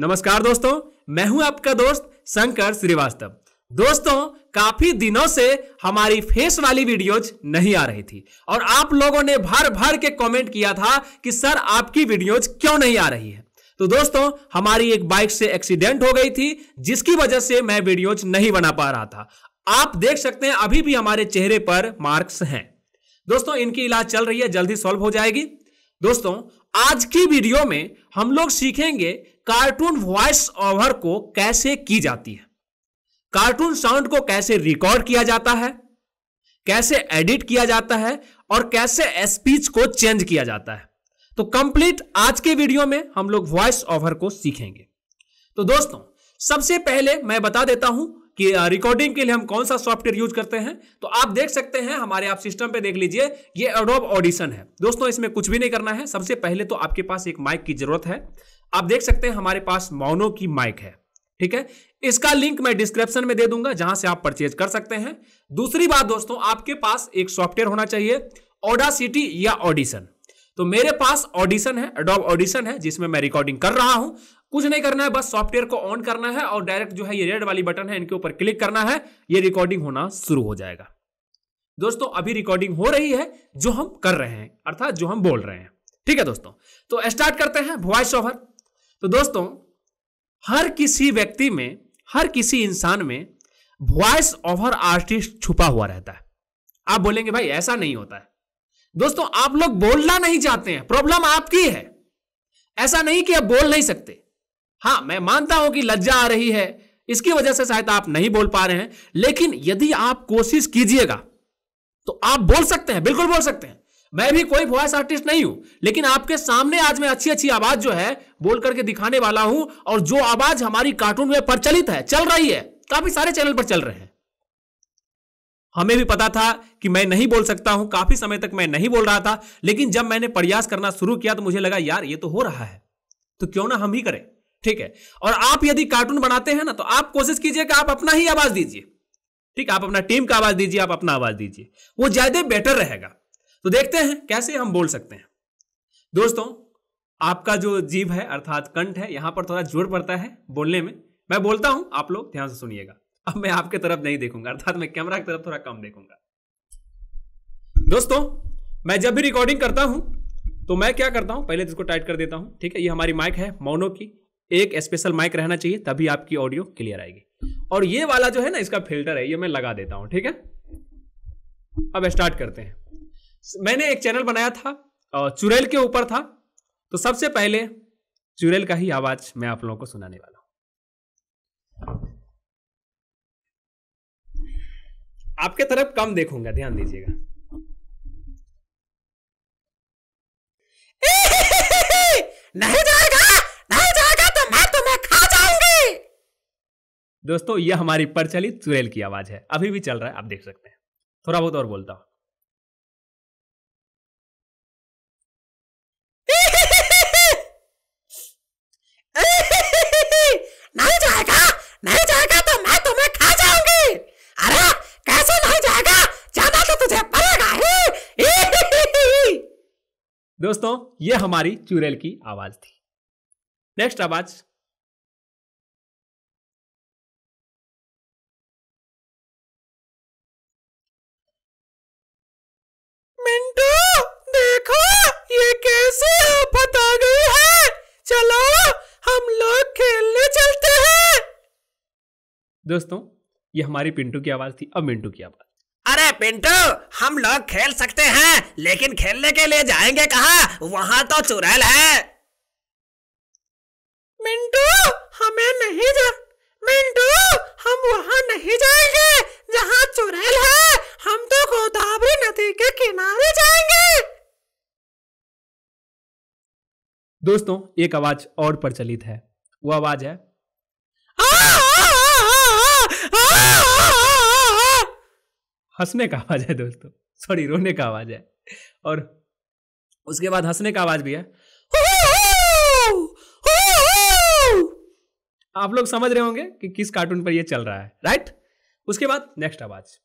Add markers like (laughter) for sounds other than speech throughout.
नमस्कार दोस्तों मैं हूं आपका दोस्त शंकर श्रीवास्तव दोस्तों काफी दिनों से हमारी फेस वाली वीडियोज नहीं आ रही थी और आप लोगों ने भर भर के कमेंट किया था कि सर आपकी वीडियोज क्यों नहीं आ रही है तो दोस्तों हमारी एक बाइक से एक्सीडेंट हो गई थी जिसकी वजह से मैं वीडियोज नहीं बना पा रहा था आप देख सकते हैं अभी भी हमारे चेहरे पर मार्क्स हैं दोस्तों इनकी इलाज चल रही है जल्दी सॉल्व हो जाएगी दोस्तों आज की वीडियो में हम लोग सीखेंगे कार्टून वॉइस ओवर को कैसे की जाती है कार्टून साउंड को कैसे रिकॉर्ड किया जाता है कैसे एडिट किया जाता है और कैसे स्पीच को चेंज किया जाता है तो कंप्लीट आज के वीडियो में हम लोग वॉइस ओवर को सीखेंगे तो दोस्तों सबसे पहले मैं बता देता हूं कि रिकॉर्डिंग के लिए हम कौन सा सॉफ्टवेयर यूज करते हैं तो आप देख सकते हैं हमारे आप सिस्टम पे देख लीजिए ये एडोब ऑडिशन है दोस्तों इसमें कुछ भी नहीं करना है सबसे पहले तो आपके पास एक माइक की जरूरत है आप देख सकते हैं हमारे पास मोनो की माइक है ठीक है इसका लिंक मैं डिस्क्रिप्शन में दे दूंगा जहां से आप परचेज कर सकते हैं दूसरी बात दोस्तों आपके पास एक सॉफ्टवेयर होना चाहिए ओडासिटी या ऑडिशन तो मेरे पास ऑडिशन है अडोब ऑडिशन है जिसमें मैं रिकॉर्डिंग कर रहा हूं कुछ नहीं करना है बस सॉफ्टवेयर को ऑन करना है और डायरेक्ट जो है ये रेड वाली बटन है इनके ऊपर क्लिक करना है ये रिकॉर्डिंग होना शुरू हो जाएगा दोस्तों अभी रिकॉर्डिंग हो रही है जो हम कर रहे हैं अर्थात जो हम बोल रहे हैं ठीक है दोस्तों तो स्टार्ट करते हैं वॉइस ओवर तो दोस्तों हर किसी व्यक्ति में हर किसी इंसान में वॉइस ओवर आर्टिस्ट छुपा हुआ रहता है आप बोलेंगे भाई ऐसा नहीं होता है दोस्तों आप लोग बोलना नहीं चाहते हैं प्रॉब्लम आपकी है ऐसा नहीं कि आप बोल नहीं सकते हाँ मैं मानता हूं कि लज्जा आ रही है इसकी वजह से शायद आप नहीं बोल पा रहे हैं लेकिन यदि आप कोशिश कीजिएगा तो आप बोल सकते हैं बिल्कुल बोल सकते हैं मैं भी कोई वॉयस आर्टिस्ट नहीं हूं लेकिन आपके सामने आज मैं अच्छी अच्छी आवाज जो है बोल करके दिखाने वाला हूं और जो आवाज हमारी कार्टून में प्रचलित है चल रही है काफी सारे चैनल पर चल रहे हैं हमें भी पता था कि मैं नहीं बोल सकता हूं काफी समय तक मैं नहीं बोल रहा था लेकिन जब मैंने प्रयास करना शुरू किया तो मुझे लगा यार ये तो हो रहा है तो क्यों ना हम ही करें ठीक है और आप यदि कार्टून बनाते हैं ना तो आप कोशिश कीजिए कि आप अपना ही आवाज दीजिए ठीक आप अपना टीम का आवाज दीजिए आप अपना आवाज दीजिए वो ज्यादा बेटर रहेगा तो देखते हैं कैसे हम बोल सकते हैं दोस्तों आपका जो जीव है अर्थात कंठ है यहां पर थोड़ा जोर पड़ता है बोलने में मैं बोलता हूं आप लोग ध्यान से सुनिएगा अब मैं आपके तरफ नहीं देखूंगा अर्थात मैं कैमरा की तरफ थोड़ा कम देखूंगा दोस्तों मैं जब भी रिकॉर्डिंग करता हूं तो मैं क्या करता हूं पहले तो इसको टाइट कर देता हूं ठीक है ये हमारी माइक है मोनो की एक स्पेशल माइक रहना चाहिए तभी आपकी ऑडियो क्लियर आएगी और ये वाला जो है ना इसका फिल्टर है ये मैं लगा देता हूं ठीक है अब स्टार्ट करते हैं मैंने एक चैनल बनाया था चुरेल के ऊपर था तो सबसे पहले चुरेल का ही आवाज मैं आप लोगों को सुनाने वाला हूं आपके तरफ कम देखूंगा ध्यान दीजिएगा (laughs) नहीं जाएगा नहीं जाएगा तो मैं तुम्हें खा जाऊंगी दोस्तों यह हमारी प्रचलित चुड़ैल की आवाज है अभी भी चल रहा है आप देख सकते हैं थोड़ा बहुत और बोलता हूं (laughs) नहीं जाएगा नहीं दोस्तों ये हमारी चुड़ैल की आवाज थी नेक्स्ट आवाज मिंटू देखो ये कैसे आफत आ गई है चलो हम लोग खेलने चलते हैं दोस्तों ये हमारी पिंटू की आवाज थी अब मिंटू की आवाज अरे पिंटू हम लोग खेल सकते हैं लेकिन खेलने के लिए जाएंगे कहा वहां तो चुड़ैल है मिंटू हमें नहीं जा मिंटू हम वहां नहीं जाएंगे जहां चुड़ैल है हम तो गोदावरी नदी के किनारे जाएंगे दोस्तों एक आवाज और प्रचलित है वो आवाज है हंसने का आवाज़ है दोस्तों सॉरी रोने का आवाज़ है और उसके बाद हंसने का आवाज़ भी है आप लोग समझ रहे होंगे कि किस कार्टून पर ये चल रहा है राइट उसके बाद नेक्स्ट आवाज़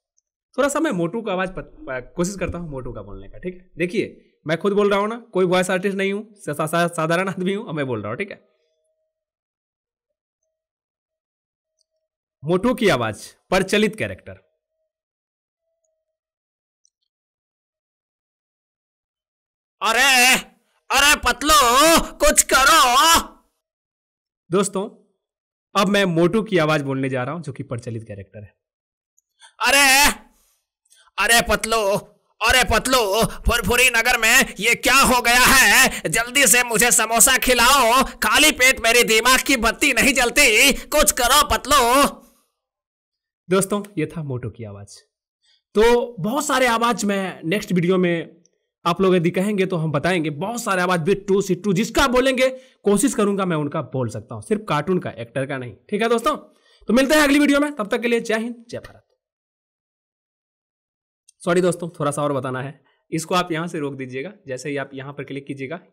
थोड़ा सा मैं मोटू का आवाज़ कोशिश करता हूँ मोटू का बोलने का ठीक है देखिए मैं खुद बोल रहा हूँ ना कोई वॉइस आर्टिस्ट नहीं हूँ साधारण आदमी हूँ मैं बोल रहा हूँ ठीक है मोटू की आवाज़ प्रचलित कैरेक्टर अरे अरे पतलो कुछ करो दोस्तों अब मैं मोटू की आवाज बोलने जा रहा हूं जो कि प्रचलित कैरेक्टर है अरे अरे पतलो अरे पतलो फुरफुरी नगर में ये क्या हो गया है जल्दी से मुझे समोसा खिलाओ खाली पेट मेरे दिमाग की बत्ती नहीं जलती कुछ करो पतलो दोस्तों ये था मोटो की आवाज तो बहुत सारे आवाज मैं नेक्स्ट वीडियो में आप लोग यदि कहेंगे तो हम बताएंगे बहुत सारे आवाज भी टू सी टू जिसका बोलेंगे कोशिश करूंगा मैं उनका बोल सकता हूं सिर्फ कार्टून का एक्टर का नहीं ठीक है दोस्तों तो मिलते हैं अगली वीडियो में तब तक के लिए जय हिंद जय भारत सॉरी दोस्तों थोड़ा सा और बताना है इसको आप यहां से रोक दीजिएगा जैसे ही आप यहां पर क्लिक कीजिएगा